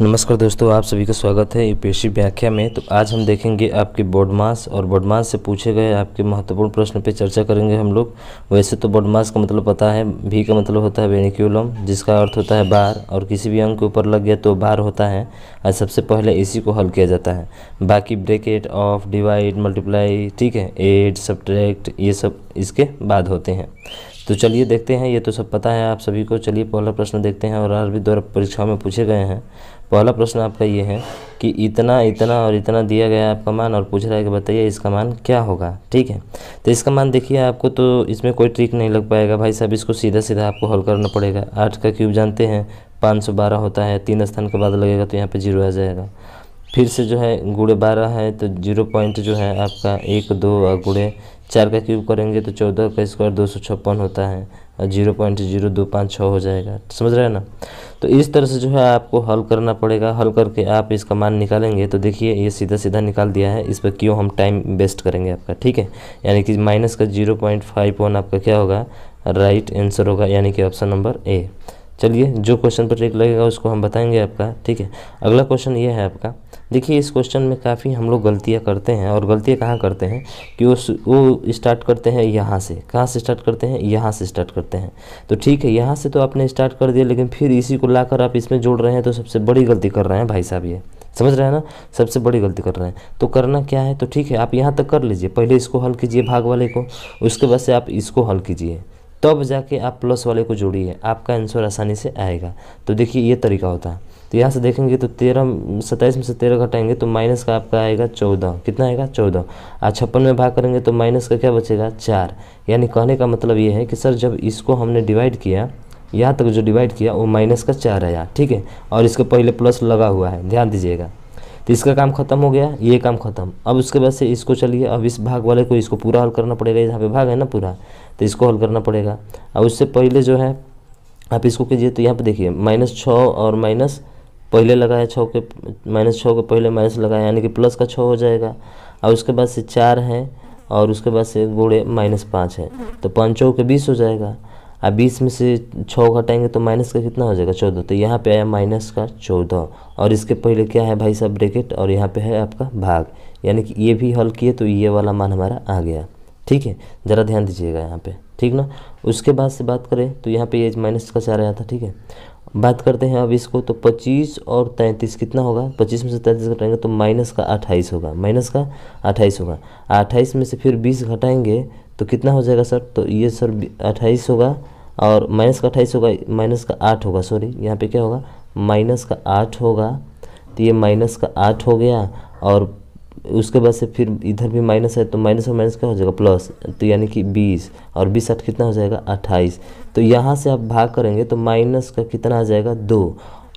नमस्कार दोस्तों आप सभी का स्वागत है यूपीएससी व्याख्या में तो आज हम देखेंगे आपके बोर्डमास और बोर्डमास से पूछे गए आपके महत्वपूर्ण प्रश्न पे चर्चा करेंगे हम लोग वैसे तो बोर्डमास का मतलब पता है भी का मतलब होता है वेनिक्यूलम जिसका अर्थ होता है बार और किसी भी अंग के ऊपर लग गया तो बार होता है और सबसे पहले इसी को हल किया जाता है बाकी ब्रेकेट ऑफ डिवाइड मल्टीप्लाई ठीक है एड सब्ट्रैक्ट ये सब इसके बाद होते हैं तो चलिए देखते हैं ये तो सब पता है आप सभी को चलिए पहला प्रश्न देखते हैं और भी द्वारा परीक्षाओं में पूछे गए हैं पहला प्रश्न आपका ये है कि इतना इतना और इतना दिया गया आपका मान और पूछ रहा है कि बताइए इसका मान क्या होगा ठीक है तो इसका मान देखिए आपको तो इसमें कोई ट्रिक नहीं लग पाएगा भाई साहब इसको सीधा सीधा आपको हल करना पड़ेगा आठ का क्यूब जानते हैं पाँच सौ बारह होता है तीन स्थान के बाद लगेगा तो यहाँ पर जीरो आ जाएगा फिर से जो है गुड़े बारह है तो जीरो पॉइंट जो है आपका एक दो और गुड़े चार का क्यूब करेंगे तो चौदह का स्क्वायर दो सौ छप्पन होता है और जीरो पॉइंट जीरो दो पाँच छः हो जाएगा समझ रहे हैं ना तो इस तरह से जो है आपको हल करना पड़ेगा हल करके आप इसका मान निकालेंगे तो देखिए ये सीधा सीधा निकाल दिया है इस पर क्यों हम टाइम वेस्ट करेंगे आपका ठीक है यानी कि माइनस का जीरो पॉइंट फाइव वन आपका क्या होगा राइट आंसर होगा यानी कि ऑप्शन नंबर ए चलिए जो क्वेश्चन पर ट्रिक लगेगा उसको हम बताएंगे आपका ठीक है अगला क्वेश्चन ये है आपका देखिए इस क्वेश्चन में काफ़ी हम लोग गलतियाँ करते हैं और गलतियाँ कहाँ करते हैं कि वो वो स्टार्ट करते हैं यहाँ से कहाँ से स्टार्ट करते हैं यहाँ से स्टार्ट करते हैं तो ठीक है यहाँ से तो आपने स्टार्ट कर दिया लेकिन फिर इसी को लाकर आप इसमें जोड़ रहे हैं तो सबसे बड़ी गलती कर रहे हैं भाई साहब ये समझ रहे हैं ना सबसे बड़ी गलती कर रहे हैं तो करना क्या है तो ठीक है आप यहाँ तक कर लीजिए पहले इसको हल कीजिए भाग वाले को उसके बाद से आप इसको हल कीजिए तब जाके आप प्लस वाले को जोड़िए आपका आंसर आसानी से आएगा तो देखिए ये तरीका होता है तो यहाँ से देखेंगे तो तेरह सत्ताईस में से तेरह घटाएंगे तो माइनस का आपका आएगा चौदह कितना आएगा चौदह आज छप्पन में भाग करेंगे तो माइनस का क्या बचेगा चार यानी कहने का मतलब ये है कि सर जब इसको हमने डिवाइड किया यहाँ तक जो डिवाइड किया वो माइनस का चार आया ठीक है और इसके पहले प्लस लगा हुआ है ध्यान दीजिएगा तो इसका काम खत्म हो गया ये काम खत्म अब उसके बाद से इसको चलिए अब इस भाग वाले को इसको पूरा हल करना पड़ेगा यहाँ पे भाग है ना पूरा तो इसको हल करना पड़ेगा और उससे पहले जो है आप इसको कीजिए तो यहाँ पे देखिए माइनस छः और माइनस पहले लगाया छः के माइनस छः के पहले माइनस लगाया यानी कि प्लस का छः हो जाएगा और उसके बाद से चार है और उसके बाद से गोड़े माइनस पाँच है तो पाँच के बीस हो जाएगा अब बीस में से छः घटाएंगे तो माइनस का कितना हो जाएगा चौदह तो यहाँ पे आया माइनस का चौदह और इसके पहले क्या है भाई साहब ब्रेकेट और यहाँ पे है आपका भाग यानी कि ये भी हल किए तो ये वाला मान हमारा आ गया ठीक है ज़रा ध्यान दीजिएगा यहाँ पे ठीक ना उसके बाद से बात करें तो यहाँ पे ये माइनस का चार आया था ठीक है बात करते हैं अब इसको तो पच्चीस और तैंतीस कितना होगा पच्चीस में से तैंतीस घटाएंगे तो माइनस का अट्ठाईस होगा माइनस का अट्ठाईस होगा अट्ठाईस में से फिर बीस घटाएंगे तो कितना हो जाएगा सर तो ये सर अट्ठाईस होगा और माइनस का अट्ठाईस होगा माइनस का आठ होगा सॉरी यहाँ पे क्या होगा माइनस का आठ होगा तो ये माइनस का आठ हो गया और उसके बाद से फिर इधर भी माइनस है तो माइनस और माइनस क्या हो जाएगा प्लस तो यानी कि बीस और बीस आठ कितना हो जाएगा अट्ठाईस तो यहाँ से आप भाग करेंगे तो माइनस का कितना आ जाएगा दो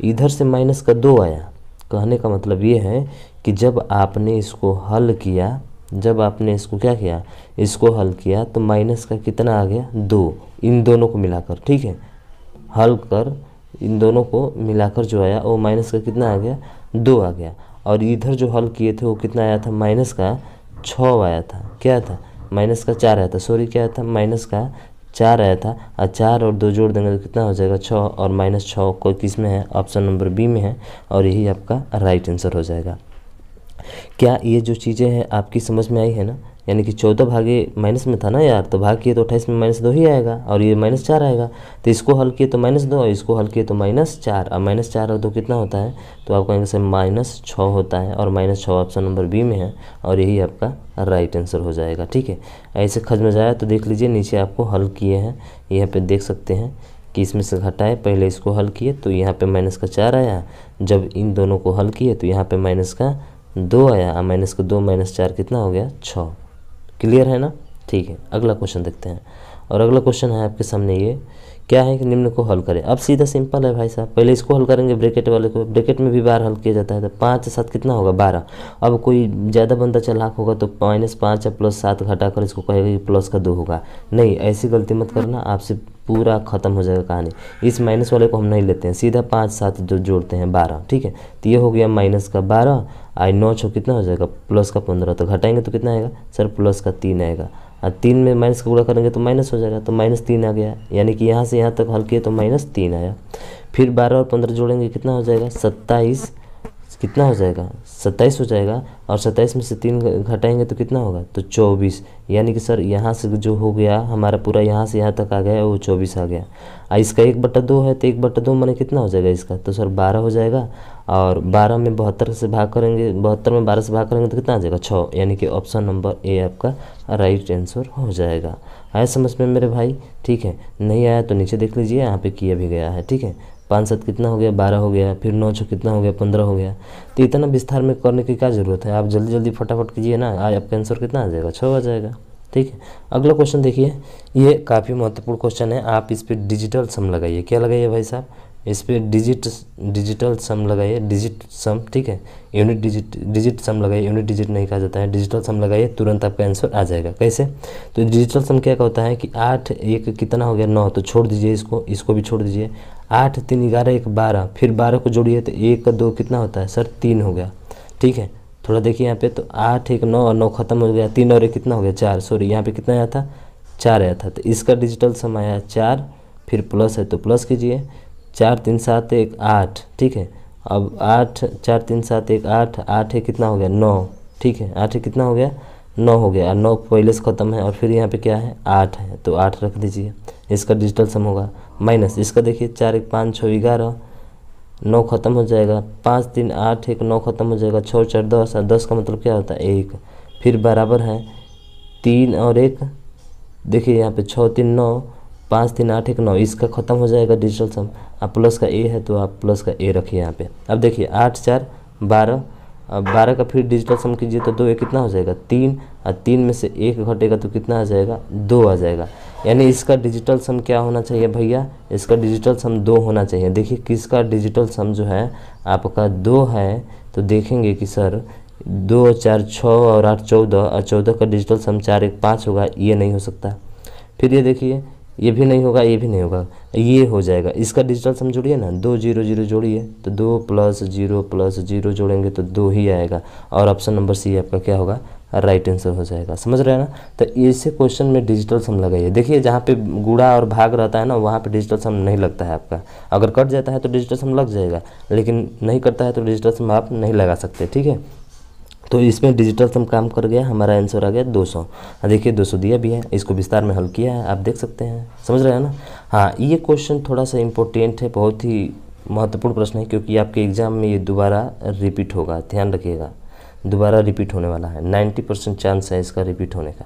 इधर से माइनस का दो आया कहने का मतलब ये है कि जब आपने इसको हल किया जब आपने इसको क्या किया इसको हल किया तो माइनस का कितना आ गया दो इन दोनों को मिलाकर ठीक है हल कर इन दोनों को मिलाकर जो आया वो माइनस का कितना आ गया दो आ गया और इधर जो हल किए थे वो कितना आया था माइनस का छः आया था क्या था माइनस का चार आया था सॉरी क्या आया था माइनस का चार आया था और चार और दो जोड़ देंगे तो कितना हो जाएगा छः और माइनस छः कोई किस में है ऑप्शन नंबर बी में है और यही आपका राइट आंसर हो जाएगा क्या ये जो चीज़ें हैं आपकी समझ में आई है ना यानी कि चौदह भागे माइनस में था ना यार तो भाग किए तो अट्ठाईस में माइनस दो ही आएगा और ये माइनस चार आएगा तो इसको हल किए तो माइनस दो और इसको हल किए तो माइनस चार और माइनस चार और दो कितना होता है तो आपका आंसर माइनस छः होता है और माइनस छः ऑप्शन नंबर बी में है और यही आपका राइट आंसर हो जाएगा ठीक है ऐसे खज में जाए तो देख लीजिए नीचे आपको हल किए हैं यहाँ पर देख सकते हैं कि इसमें से घटाए पहले इसको हल किए तो यहाँ पर माइनस का चार आया जब इन दोनों को हल किए तो यहाँ पर माइनस का दो आया माइनस का दो माइनस चार कितना हो गया छः क्लियर है ना ठीक है अगला क्वेश्चन देखते हैं और अगला क्वेश्चन है आपके सामने ये क्या है कि निम्न को हल करें अब सीधा सिंपल है भाई साहब पहले इसको हल करेंगे ब्रैकेट वाले को ब्रैकेट में भी बार हल किया जाता है तो पाँच सात कितना होगा बारह अब कोई ज़्यादा बंदा चलाक होगा तो माइनस पाँच या प्लस सात घटा कर इसको कहेगा कि प्लस का दो होगा नहीं ऐसी गलती मत करना आपसे पूरा ख़त्म हो जाएगा कहानी इस माइनस वाले को हम नहीं लेते हैं सीधा पाँच सात जो जोड़ते हैं बारह ठीक है तो ये हो गया माइनस का बारह आई नौ छः कितना हो जाएगा प्लस का पंद्रह तो घटाएंगे तो कितना आएगा सर प्लस का तीन आएगा और हाँ, तीन में माइनस का गुणा करेंगे तो माइनस हो जाएगा तो माइनस तीन आ गया यानी कि यहाँ से यहाँ तक हल किए तो माइनस तीन आया फिर बारह और पंद्रह जोड़ेंगे कितना हो जाएगा सत्ताईस कितना हो जाएगा सत्ताईस हो जाएगा और सत्ताईस में से तीन घटाएंगे तो कितना होगा तो चौबीस यानी कि सर यहाँ से जो हो गया हमारा पूरा यहाँ से यहाँ तक आ गया वो चौबीस आ गया आ इसका एक बटा दो है तो एक बटा दो मैंने कितना हो जाएगा इसका तो सर बारह हो जाएगा और बारह में बहत्तर से भाग करेंगे बहत्तर में बारह से भाग करेंगे तो कितना आ जाएगा छः यानी कि ऑप्शन नंबर ए आपका राइट आंसर हो जाएगा आया समझ में मेरे भाई ठीक है नहीं आया तो नीचे देख लीजिए यहाँ पर किया भी गया है ठीक है पाँच सात कितना हो गया बारह हो गया फिर नौ छः कितना हो गया पंद्रह हो गया तो इतना विस्तार में करने की क्या ज़रूरत है आप जल्दी जल्दी फटाफट कीजिए ना आज आपका आंसर कितना आ जाएगा छः आ जाएगा ठीक है अगला क्वेश्चन देखिए ये काफ़ी महत्वपूर्ण क्वेश्चन है आप इस पर डिजिटल सम लगाइए क्या लगाइए भाई साहब इस पर डिजिट डिजिटल सम लगाइए डिजिट सम ठीक है यूनिट डिजिट डिजिट सम लगाइए यूनिट डिजिट नहीं कहा जाता है डिजिटल सम लगाइए तुरंत आपका आंसर आ जाएगा कैसे तो डिजिटल सम क्या कहता है कि आठ एक कितना हो गया नौ तो छोड़ दीजिए इसको इसको भी छोड़ दीजिए आठ तीन ग्यारह एक बारह फिर बारह को जोड़िए तो एक का दो कितना होता है सर तीन हो गया ठीक है थोड़ा देखिए यहाँ पे तो आठ एक नौ और नौ खत्म हो गया तीन और एक कितना हो गया चार सॉरी यहाँ पे कितना आया था चार आया था तो इसका डिजिटल सम आया चार फिर प्लस है तो प्लस कीजिए चार तीन सात एक आठ ठीक है अब आठ चार तीन सात एक आठ आठ है कितना हो गया नौ ठीक है आठ है कितना हो गया नौ हो गया और नौ पहले से ख़त्म है और फिर यहाँ पे क्या है आठ है तो आठ रख दीजिए इसका डिजिटल सम होगा माइनस इसका देखिए चार एक पाँच छः ग्यारह नौ खत्म हो जाएगा पाँच तीन आठ एक नौ खत्म हो जाएगा छः चार दस और दस का मतलब क्या होता है एक फिर बराबर है तीन और एक देखिए यहाँ पे छः तीन नौ पाँच तीन आठ एक नौ इसका खत्म हो जाएगा डिजिटल सम आप प्लस का ए है तो आप प्लस का ए रखिए यहाँ पे अब देखिए आठ चार बारह अब बारह का फिर डिजिटल सम कीजिए तो दो एक कितना हो जाएगा तीन और तीन में से एक घटेगा तो कितना आ जाएगा दो आ जाएगा यानी इसका डिजिटल सम क्या होना चाहिए भैया इसका डिजिटल सम दो होना चाहिए देखिए किसका डिजिटल सम जो है आपका दो है तो देखेंगे कि सर दो चार छः और आठ चौदह और चौदह का डिजिटल सम चार एक पाँच होगा ये नहीं हो सकता फिर ये देखिए ये भी नहीं होगा ये भी नहीं होगा ये हो जाएगा इसका डिजिटल सम जोड़िए ना दो जीरो जीरो जोड़िए तो दो प्लस जीरो प्लस जीरो जोड़ेंगे तो दो ही आएगा और ऑप्शन नंबर सी आपका क्या होगा राइट आंसर हो जाएगा समझ रहे हैं ना तो ऐसे क्वेश्चन में डिजिटल सम लगाइए देखिए जहाँ पे गुड़ा और भाग रहता है ना वहाँ पे डिजिटल सम नहीं लगता है आपका अगर कट जाता है तो डिजिटल सम लग जाएगा लेकिन नहीं करता है तो डिजिटल सम आप नहीं लगा सकते ठीक है तो इसमें डिजिटल से हम काम कर गया हमारा आंसर आ गया 200 हाँ, देखिए सौ दिया भी है इसको विस्तार में हल किया है आप देख सकते हैं समझ रहे हैं ना हाँ ये क्वेश्चन थोड़ा सा इम्पोर्टेंट है बहुत ही महत्वपूर्ण प्रश्न है क्योंकि आपके एग्ज़ाम में ये दोबारा रिपीट होगा ध्यान रखिएगा दोबारा रिपीट होने वाला है नाइन्टी परसेंट चांस है इसका रिपीट होने का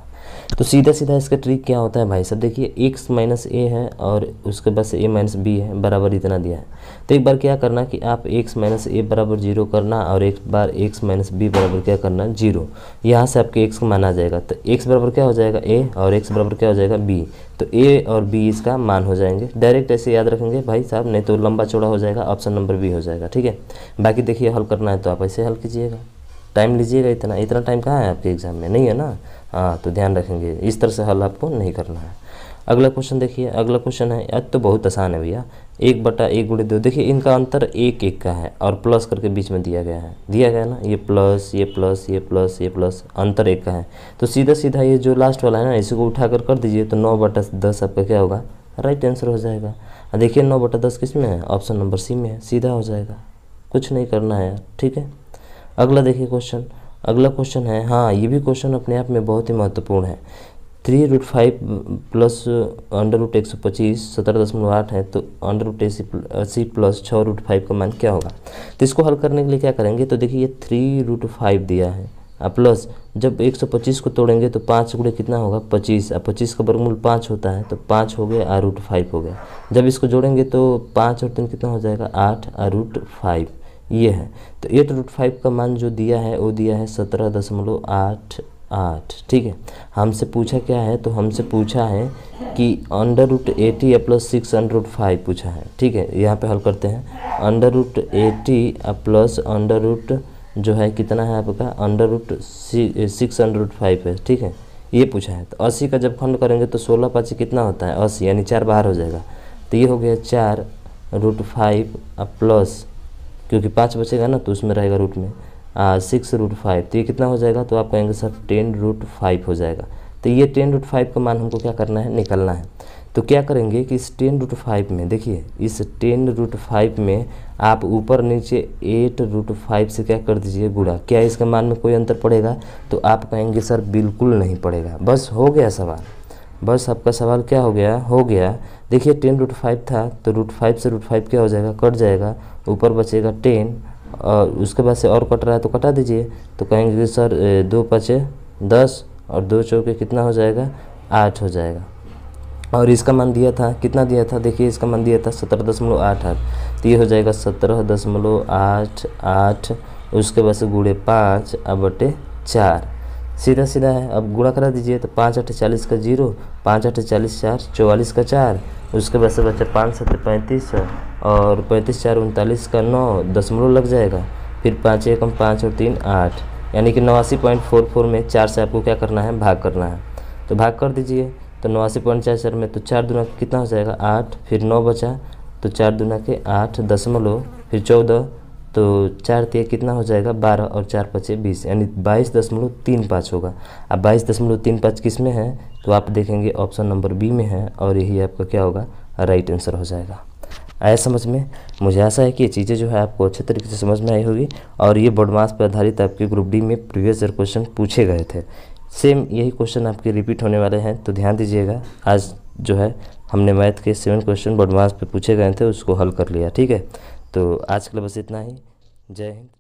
तो सीधा सीधा इसका ट्रिक क्या होता है भाई साहब देखिए एक माइनस ए है और उसके बाद ए माइनस बी है बराबर इतना दिया है तो एक बार क्या करना कि आप एक माइनस ए बराबर जीरो करना और एक बार एक माइनस बी बराबर क्या करना जीरो यहाँ से आपके एक्स का मान आ जाएगा तो एक्स बराबर क्या हो जाएगा ए और एक्स बराबर क्या हो जाएगा बी तो ए और बी इसका मान हो जाएंगे डायरेक्ट ऐसे याद रखेंगे भाई साहब नहीं तो लंबा चौड़ा हो जाएगा ऑप्शन नंबर बी हो जाएगा ठीक है बाकी देखिए हल करना है तो आप ऐसे हल कीजिएगा टाइम लीजिएगा इतना इतना टाइम कहाँ है आपके एग्ज़ाम में नहीं है ना हाँ तो ध्यान रखेंगे इस तरह से हल आपको नहीं करना है अगला क्वेश्चन देखिए अगला क्वेश्चन है आज तो बहुत आसान है भैया एक बटा एक गुड़े दो देखिए इनका अंतर एक एक का है और प्लस करके बीच में दिया गया है दिया गया ना ये प्लस ये प्लस ये प्लस ये प्लस अंतर एक का है तो सीधा सीधा ये जो लास्ट वाला है ना इसी को उठा कर कर दीजिए तो नौ बटा दस आपका क्या होगा राइट आंसर हो जाएगा देखिए नौ बटा दस किस में है ऑप्शन नंबर सी में है सीधा हो जाएगा कुछ नहीं करना है यार ठीक है अगला देखिए क्वेश्चन अगला क्वेश्चन है हाँ ये भी क्वेश्चन अपने आप में बहुत ही महत्वपूर्ण है three root five plus under root एक सौ पच्चीस सत्रह दशमलव आठ है तो अंडर रूट अस्सी प्लस छः रूट फाइव का मान क्या होगा तो इसको हल करने के लिए क्या करेंगे तो देखिए ये थ्री रूट फाइव दिया है और प्लस जब एक सौ पच्चीस को तोड़ेंगे तो पाँच गुड़े कितना होगा पच्चीस और पच्चीस का वर्गमूल पाँच होता है तो पाँच हो गया आर रूट फाइव हो गया जब इसको जोड़ेंगे तो पाँच और तीन कितना हो जाएगा आठ आर रूट फाइव ये है तो एट रूट फाइव का मान जो दिया है वो दिया है सत्रह दशमलव आठ आठ ठीक है हमसे पूछा क्या है तो हमसे पूछा है कि अंडर रूट एटी या plus six under root five पूछा है ठीक है यहाँ पे हल करते हैं under root eighty plus under root जो है कितना है आपका under root six under root five है ठीक है ये पूछा है तो अस्सी का जब खंड करेंगे तो सोलह पाँच कितना होता है अस्सी यानी चार बाहर हो जाएगा तो ये हो गया चार रूट फाइव प्लस क्योंकि पाँच बचेगा ना तो उसमें रहेगा रूट में सिक्स रूट फाइव तो ये कितना हो जाएगा तो आप कहेंगे सर टेन रूट फाइव हो जाएगा तो ये टेन रूट फाइव का मान हमको क्या करना है निकलना है तो क्या करेंगे कि इस टेन रूट फाइव में देखिए इस टेन रूट फाइव में आप ऊपर नीचे एट रूट फाइव से क्या कर दीजिए गुड़ा क्या इसके मान में कोई अंतर पड़ेगा तो आप कहेंगे सर बिल्कुल नहीं पड़ेगा बस हो गया सवाल बस आपका सवाल क्या हो गया हो गया देखिए टेन रूट फाइव था तो रूट फाइव से रूट फाइव क्या हो जाएगा कट जाएगा ऊपर बचेगा टेन और उसके बाद से और कट रहा है तो कटा दीजिए तो कहेंगे कि सर दो पचे दस और दो चौके कितना हो जाएगा आठ हो जाएगा और इसका मान दिया था कितना दिया था देखिए इसका मान दिया था सत्रह दशमलव आठ आठ तो ये हो जाएगा सत्रह दशमलव आठ आठ उसके बाद से गुड़े पाँच और बटे चार सीधा सीधा है अब गुणा करा दीजिए तो पाँच अठे चालीस का जीरो पाँच अठे चालीस चार चौवालीस का चार उसके बाद से बच्चा पाँच सत्य पैंतीस और पैंतीस चार उनतालीस का नौ दशमलव लग जाएगा फिर पाँच एकम पाँच और तीन आठ यानी कि नवासी पॉइंट फोर फोर में चार से आपको क्या करना है भाग करना है तो भाग कर दीजिए तो नवासी पॉइंट चार चार में तो चार दुना कितना हो जाएगा आठ फिर नौ बचा तो चार दुना के आठ दशमलव फिर चौदह तो चार तीय कितना हो जाएगा बारह और चार पचे बीस यानी बाईस दशमलव तीन पाँच होगा अब बाईस दशमलव तीन पाँच किस में है तो आप देखेंगे ऑप्शन नंबर बी में है और यही आपका क्या होगा राइट आंसर हो जाएगा आया समझ में मुझे आशा है कि ये चीज़ें जो है आपको अच्छे तरीके से समझ में आई होगी और ये बोर्ड पर आधारित आपके ग्रुप डी में प्रीवियस ईयर क्वेश्चन पूछे गए थे सेम यही क्वेश्चन आपके रिपीट होने वाले हैं तो ध्यान दीजिएगा आज जो है हमने मैथ के सेवन क्वेश्चन बोर्ड पर पूछे गए थे उसको हल कर लिया ठीक है तो आज के लिए बस इतना ही जय हिंद